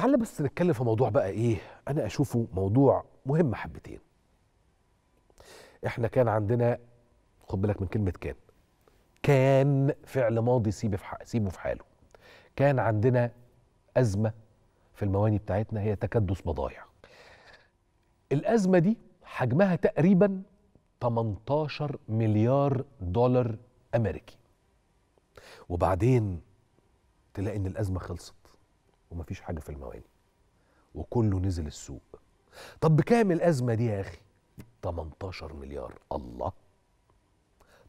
تعالى بس نتكلم في موضوع بقى ايه انا اشوفه موضوع مهم حبتين احنا كان عندنا خد بالك من كلمه كان كان فعل ماضي سيبه في سيبه في حاله كان عندنا ازمه في المواني بتاعتنا هي تكدس بضايع الازمه دي حجمها تقريبا 18 مليار دولار امريكي وبعدين تلاقي ان الازمه خلصت ومفيش حاجه في المواني وكله نزل السوق طب بكام الازمه دي يا اخي 18 مليار الله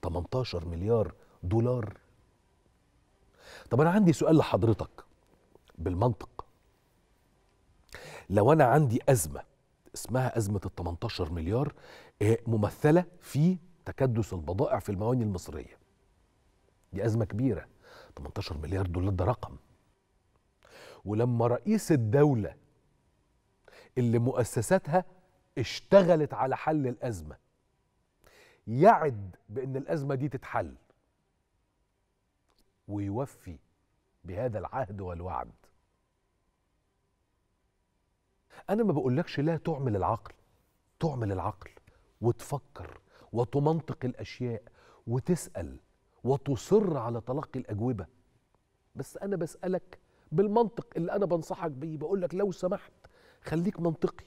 18 مليار دولار طب انا عندي سؤال لحضرتك بالمنطق لو انا عندي ازمه اسمها ازمه ال 18 مليار آه، ممثله في تكدس البضائع في المواني المصريه دي ازمه كبيره 18 مليار دولار ده رقم ولما رئيس الدولة اللي مؤسساتها اشتغلت على حل الأزمة يعد بأن الأزمة دي تتحل ويوفي بهذا العهد والوعد أنا ما بقولكش لا تعمل العقل تعمل العقل وتفكر وتمنطق الأشياء وتسأل وتصر على تلقي الأجوبة بس أنا بسألك بالمنطق اللي انا بنصحك بيه بقول لك لو سمحت خليك منطقي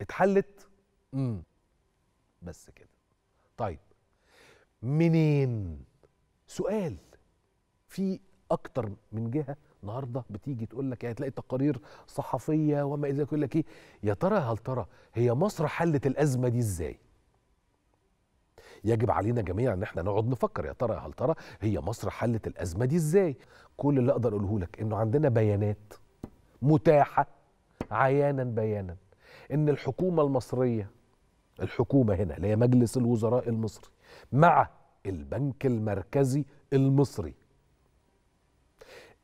اتحلت امم بس كده طيب منين سؤال في اكتر من جهه النهارده بتيجي تقول لك يعني تلاقي تقارير صحفيه وما اذا يقول لك ايه يا ترى هل ترى هي مصر حلت الازمه دي ازاي يجب علينا جميعا ان احنا نقعد نفكر يا ترى يا هل ترى هي مصر حلت الازمه دي ازاي كل اللي اقدر اقوله لك انه عندنا بيانات متاحه عيانا بيانا ان الحكومه المصريه الحكومه هنا اللي هي مجلس الوزراء المصري مع البنك المركزي المصري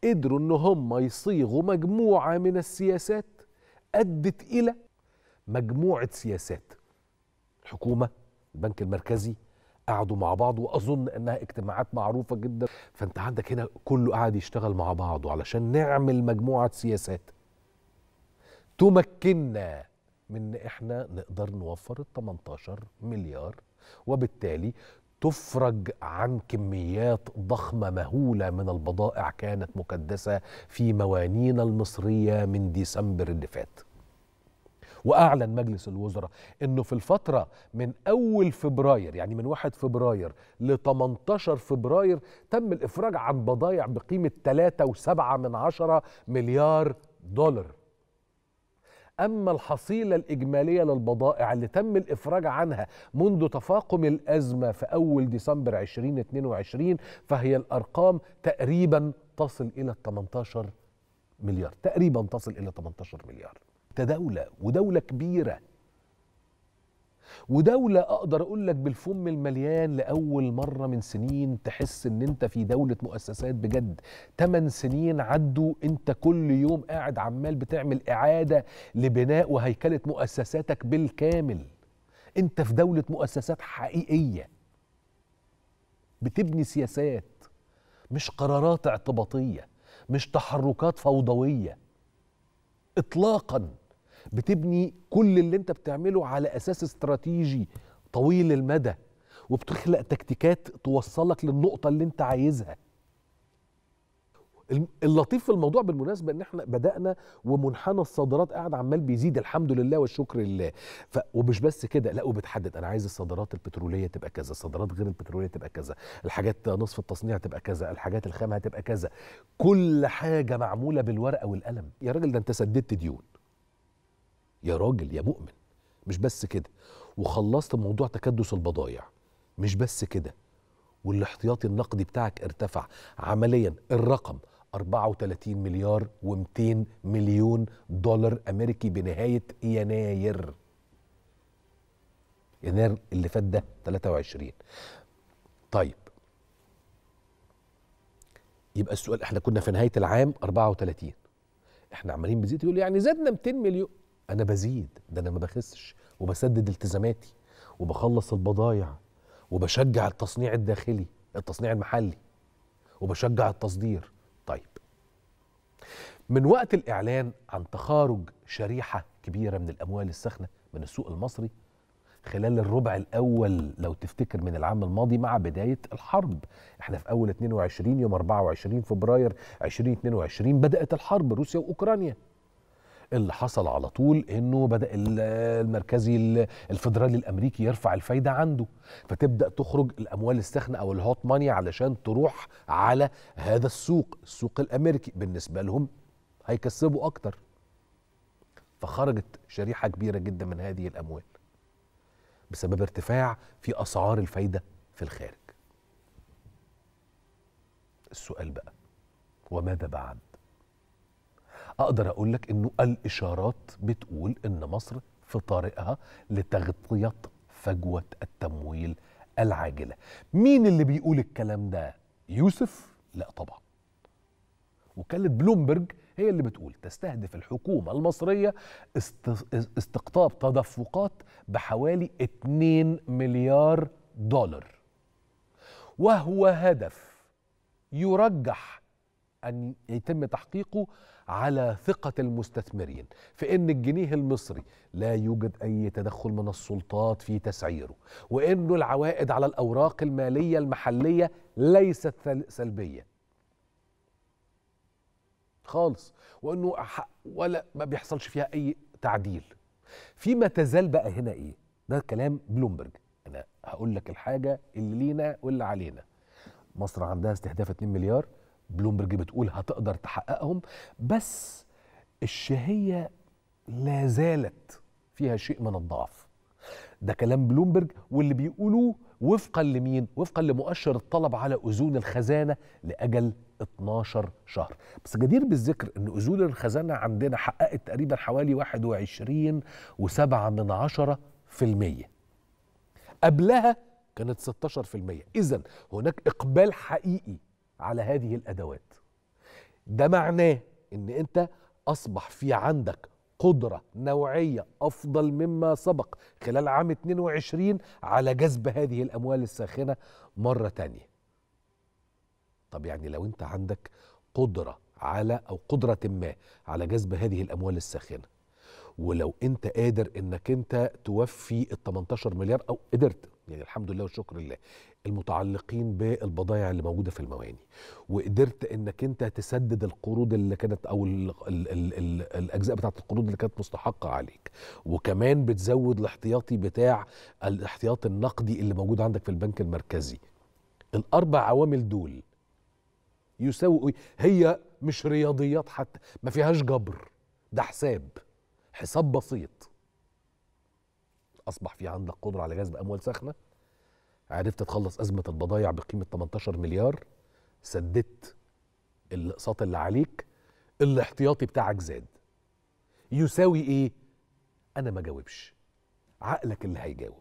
قدروا ان هم يصيغوا مجموعه من السياسات ادت الى مجموعه سياسات الحكومه البنك المركزي قعدوا مع بعض واظن انها اجتماعات معروفه جدا فانت عندك هنا كله قاعد يشتغل مع بعضه علشان نعمل مجموعه سياسات تمكننا من احنا نقدر نوفر ال 18 مليار وبالتالي تفرج عن كميات ضخمه مهوله من البضائع كانت مكدسه في موانينا المصريه من ديسمبر اللي فات واعلن مجلس الوزراء انه في الفتره من اول فبراير يعني من 1 فبراير ل 18 فبراير تم الافراج عن بضائع بقيمه 3.7 مليار دولار أما الحصيلة الإجمالية للبضائع اللي تم الإفراج عنها منذ تفاقم الأزمة في أول ديسمبر 2022 فهي الأرقام تقريبا تصل إلى 18 مليار تقريبا تصل إلى 18 مليار دولة ودولة كبيرة ودولة أقدر أقول لك بالفم المليان لأول مرة من سنين تحس إن أنت في دولة مؤسسات بجد تمن سنين عدوا أنت كل يوم قاعد عمال بتعمل إعادة لبناء وهيكلة مؤسساتك بالكامل أنت في دولة مؤسسات حقيقية بتبني سياسات مش قرارات اعتباطية مش تحركات فوضوية إطلاقاً بتبني كل اللي انت بتعمله على اساس استراتيجي طويل المدى وبتخلق تكتيكات توصلك للنقطه اللي انت عايزها اللطيف في الموضوع بالمناسبه ان احنا بدانا ومنحنى الصادرات قاعد عمال بيزيد الحمد لله والشكر لله ف ومش بس كده لا وبتحدد انا عايز الصادرات البتروليه تبقى كذا الصادرات غير البتروليه تبقى كذا الحاجات نصف التصنيع تبقى كذا الحاجات الخام هتبقى كذا كل حاجه معموله بالورقه والقلم يا راجل ده انت سددت ديون يا راجل يا مؤمن مش بس كده وخلصت موضوع تكدس البضايع مش بس كده والاحتياطي النقدي بتاعك ارتفع عمليا الرقم 34 مليار و200 مليون دولار امريكي بنهايه يناير يناير اللي فات ده 23 طيب يبقى السؤال احنا كنا في نهايه العام 34 احنا عمالين بنزيد يقول يعني زادنا 200 مليون انا بزيد ده انا ما بخسش وبسدد التزاماتي وبخلص البضايع وبشجع التصنيع الداخلي التصنيع المحلي وبشجع التصدير طيب من وقت الاعلان عن تخارج شريحه كبيره من الاموال الساخنه من السوق المصري خلال الربع الاول لو تفتكر من العام الماضي مع بدايه الحرب احنا في اول 22 يوم 24 فبراير 2022 بدات الحرب روسيا واوكرانيا اللي حصل على طول انه بدا المركزي الفدرالي الامريكي يرفع الفايده عنده فتبدا تخرج الاموال الساخنه او الهوت ماني علشان تروح على هذا السوق السوق الامريكي بالنسبه لهم هيكسبوا اكتر فخرجت شريحه كبيره جدا من هذه الاموال بسبب ارتفاع في اسعار الفايده في الخارج السؤال بقى وماذا بعد اقدر اقول لك انه الاشارات بتقول ان مصر في طريقها لتغطيه فجوه التمويل العاجله مين اللي بيقول الكلام ده يوسف لا طبعا وكاله بلومبرج هي اللي بتقول تستهدف الحكومة المصرية استقطاب تدفقات بحوالي 2 مليار دولار وهو هدف يرجح أن يتم تحقيقه على ثقة المستثمرين في أن الجنيه المصري لا يوجد أي تدخل من السلطات في تسعيره وأن العوائد على الأوراق المالية المحلية ليست سلبية خالص وأنه ولا ما بيحصلش فيها أي تعديل فيما تزال بقى هنا إيه ده كلام بلومبرج أنا هقول لك الحاجة اللي لينا واللي علينا مصر عندها استهداف 2 مليار بلومبرج بتقول هتقدر تحققهم بس الشهية لا زالت فيها شيء من الضعف ده كلام بلومبرج واللي بيقولوه وفقا لمين؟ وفقا لمؤشر الطلب على أذون الخزانة لأجل 12 شهر بس جدير بالذكر أن أذون الخزانة عندنا حققت تقريبا حوالي 21 وسبعة من عشرة في المية قبلها كانت 16% إذا هناك إقبال حقيقي على هذه الادوات ده معناه ان انت اصبح في عندك قدرة نوعية أفضل مما سبق خلال عام 22 على جذب هذه الأموال الساخنة مرة تانية طب يعني لو أنت عندك قدرة على أو قدرة ما على جذب هذه الأموال الساخنة ولو أنت قادر أنك أنت توفي ال 18 مليار أو قدرت يعني الحمد لله والشكر لله المتعلقين بالبضائع اللي موجوده في المواني وقدرت انك انت تسدد القروض اللي كانت او ال ال ال الـ الاجزاء بتاعه القروض اللي كانت مستحقه عليك وكمان بتزود الاحتياطي بتاع الاحتياط النقدي اللي موجود عندك في البنك المركزي الاربع عوامل دول يساوي هي مش رياضيات حتى ما فيهاش جبر ده حساب حساب بسيط اصبح في عندك قدره على جذب اموال ساخنه عرفت تخلص ازمه البضايع بقيمه 18 مليار سددت الاقساط اللي عليك الاحتياطي بتاعك زاد يساوي ايه انا ما جاوبش عقلك اللي هيجاوب